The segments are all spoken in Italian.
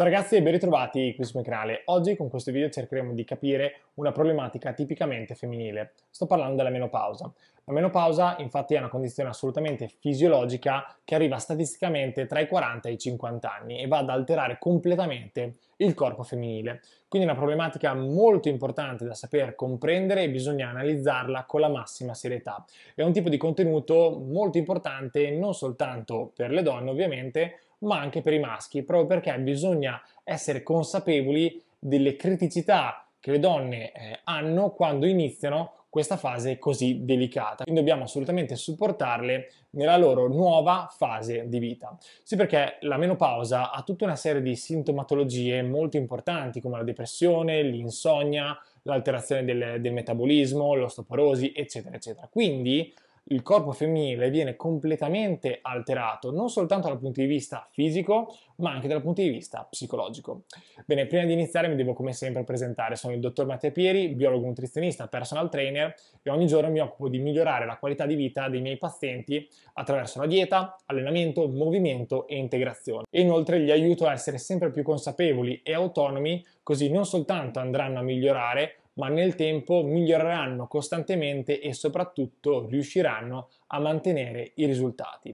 Ciao ragazzi e ben ritrovati qui sul mio canale. Oggi con questo video cercheremo di capire una problematica tipicamente femminile. Sto parlando della menopausa. La menopausa infatti è una condizione assolutamente fisiologica che arriva statisticamente tra i 40 e i 50 anni e va ad alterare completamente il corpo femminile. Quindi è una problematica molto importante da saper comprendere e bisogna analizzarla con la massima serietà. È un tipo di contenuto molto importante non soltanto per le donne ovviamente, ma anche per i maschi, proprio perché bisogna essere consapevoli delle criticità che le donne eh, hanno quando iniziano questa fase così delicata. Quindi dobbiamo assolutamente supportarle nella loro nuova fase di vita. Sì, perché la menopausa ha tutta una serie di sintomatologie molto importanti come la depressione, l'insonnia, l'alterazione del, del metabolismo, l'ostoporosi, eccetera, eccetera. Quindi il corpo femminile viene completamente alterato, non soltanto dal punto di vista fisico, ma anche dal punto di vista psicologico. Bene, prima di iniziare mi devo come sempre presentare. Sono il dottor Matteo Pieri, biologo nutrizionista, personal trainer e ogni giorno mi occupo di migliorare la qualità di vita dei miei pazienti attraverso la dieta, allenamento, movimento e integrazione. E inoltre gli aiuto a essere sempre più consapevoli e autonomi, così non soltanto andranno a migliorare, ma nel tempo miglioreranno costantemente e soprattutto riusciranno a mantenere i risultati.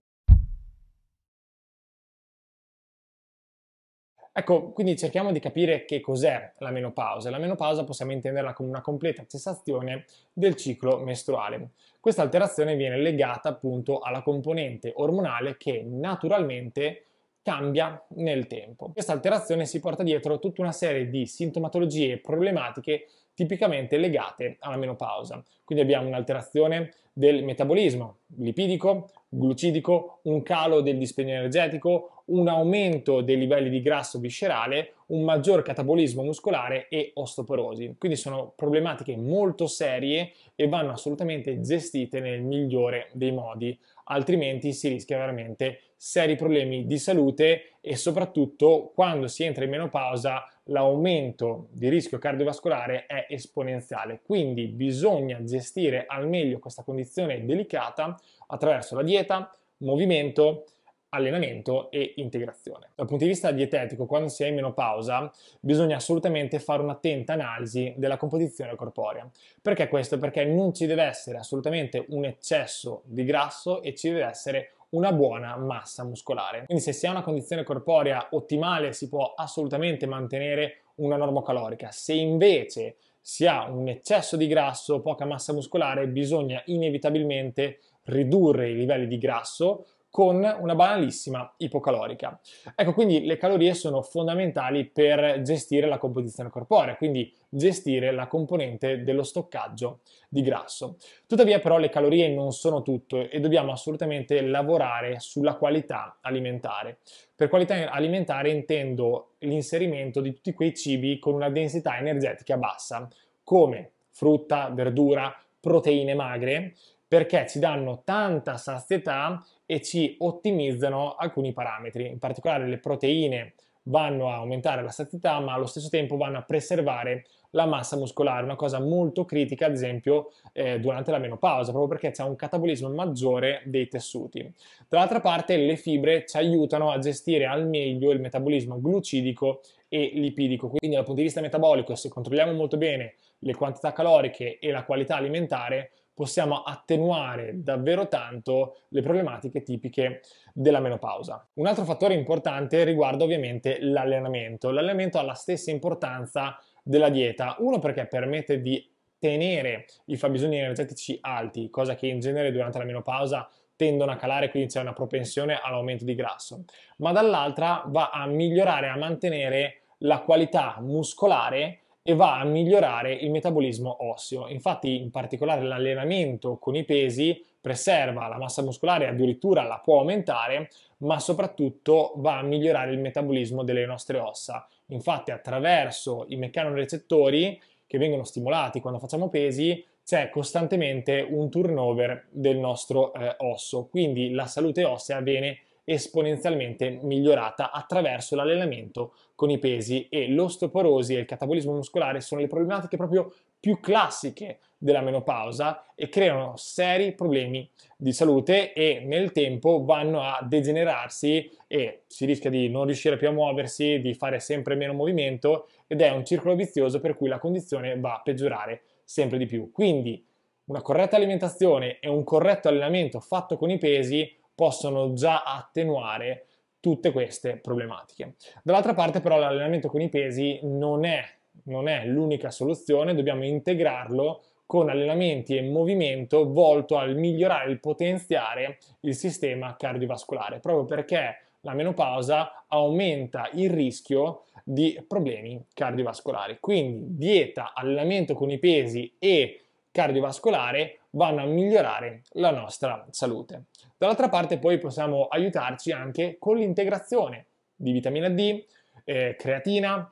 Ecco, quindi cerchiamo di capire che cos'è la menopausa. La menopausa possiamo intenderla come una completa cessazione del ciclo mestruale. Questa alterazione viene legata appunto alla componente ormonale che naturalmente cambia nel tempo. Questa alterazione si porta dietro tutta una serie di sintomatologie e problematiche tipicamente legate alla menopausa. Quindi abbiamo un'alterazione del metabolismo lipidico, glucidico, un calo del dispendio energetico, un aumento dei livelli di grasso viscerale un maggior catabolismo muscolare e osteoporosi. Quindi sono problematiche molto serie e vanno assolutamente gestite nel migliore dei modi, altrimenti si rischia veramente seri problemi di salute e soprattutto quando si entra in menopausa l'aumento di rischio cardiovascolare è esponenziale. Quindi bisogna gestire al meglio questa condizione delicata attraverso la dieta, movimento, allenamento e integrazione. Dal punto di vista dietetico, quando si è in menopausa, bisogna assolutamente fare un'attenta analisi della composizione corporea. Perché questo? Perché non ci deve essere assolutamente un eccesso di grasso e ci deve essere una buona massa muscolare. Quindi se si ha una condizione corporea ottimale si può assolutamente mantenere una norma calorica. Se invece si ha un eccesso di grasso, poca massa muscolare, bisogna inevitabilmente ridurre i livelli di grasso con una banalissima ipocalorica. Ecco, quindi le calorie sono fondamentali per gestire la composizione corporea, quindi gestire la componente dello stoccaggio di grasso. Tuttavia però le calorie non sono tutto e dobbiamo assolutamente lavorare sulla qualità alimentare. Per qualità alimentare intendo l'inserimento di tutti quei cibi con una densità energetica bassa, come frutta, verdura, proteine magre, perché ci danno tanta sazietà e ci ottimizzano alcuni parametri, in particolare le proteine vanno a aumentare la satietà ma allo stesso tempo vanno a preservare la massa muscolare, una cosa molto critica ad esempio eh, durante la menopausa, proprio perché c'è un catabolismo maggiore dei tessuti. Dall'altra parte le fibre ci aiutano a gestire al meglio il metabolismo glucidico e lipidico, quindi dal punto di vista metabolico se controlliamo molto bene le quantità caloriche e la qualità alimentare possiamo attenuare davvero tanto le problematiche tipiche della menopausa. Un altro fattore importante riguarda ovviamente l'allenamento. L'allenamento ha la stessa importanza della dieta, uno perché permette di tenere i fabbisogni energetici alti, cosa che in genere durante la menopausa tendono a calare, quindi c'è una propensione all'aumento di grasso, ma dall'altra va a migliorare, a mantenere la qualità muscolare e va a migliorare il metabolismo osseo. Infatti, in particolare l'allenamento con i pesi preserva la massa muscolare, addirittura la può aumentare, ma soprattutto va a migliorare il metabolismo delle nostre ossa. Infatti, attraverso i meccanorecettori che vengono stimolati quando facciamo pesi, c'è costantemente un turnover del nostro eh, osso, quindi la salute ossea viene esponenzialmente migliorata attraverso l'allenamento con i pesi e l'osteoporosi e il catabolismo muscolare sono le problematiche proprio più classiche della menopausa e creano seri problemi di salute e nel tempo vanno a degenerarsi e si rischia di non riuscire più a muoversi, di fare sempre meno movimento ed è un circolo vizioso per cui la condizione va a peggiorare sempre di più. Quindi una corretta alimentazione e un corretto allenamento fatto con i pesi possono già attenuare tutte queste problematiche. Dall'altra parte però l'allenamento con i pesi non è, non è l'unica soluzione, dobbiamo integrarlo con allenamenti e movimento volto al migliorare e potenziare il sistema cardiovascolare, proprio perché la menopausa aumenta il rischio di problemi cardiovascolari. Quindi dieta, allenamento con i pesi e cardiovascolare vanno a migliorare la nostra salute. Dall'altra parte poi possiamo aiutarci anche con l'integrazione di vitamina D, eh, creatina,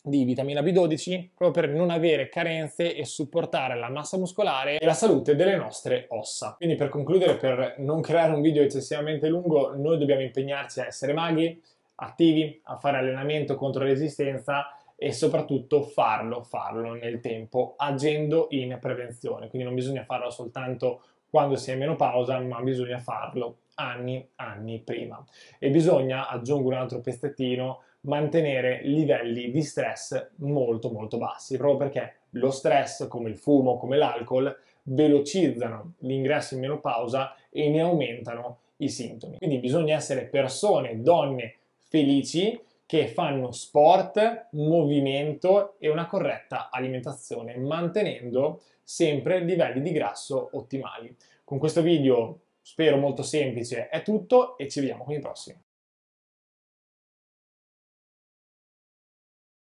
di vitamina B12, proprio per non avere carenze e supportare la massa muscolare e la salute delle nostre ossa. Quindi per concludere, per non creare un video eccessivamente lungo, noi dobbiamo impegnarci a essere maghi, attivi, a fare allenamento contro resistenza e soprattutto farlo, farlo nel tempo, agendo in prevenzione. Quindi non bisogna farlo soltanto quando si è in menopausa, ma bisogna farlo anni, anni prima. E bisogna, aggiungo un altro pezzettino, mantenere livelli di stress molto molto bassi, proprio perché lo stress, come il fumo, come l'alcol, velocizzano l'ingresso in menopausa e ne aumentano i sintomi. Quindi bisogna essere persone, donne felici che fanno sport, movimento e una corretta alimentazione, mantenendo sempre livelli di grasso ottimali. Con questo video, spero molto semplice, è tutto e ci vediamo con i prossimi.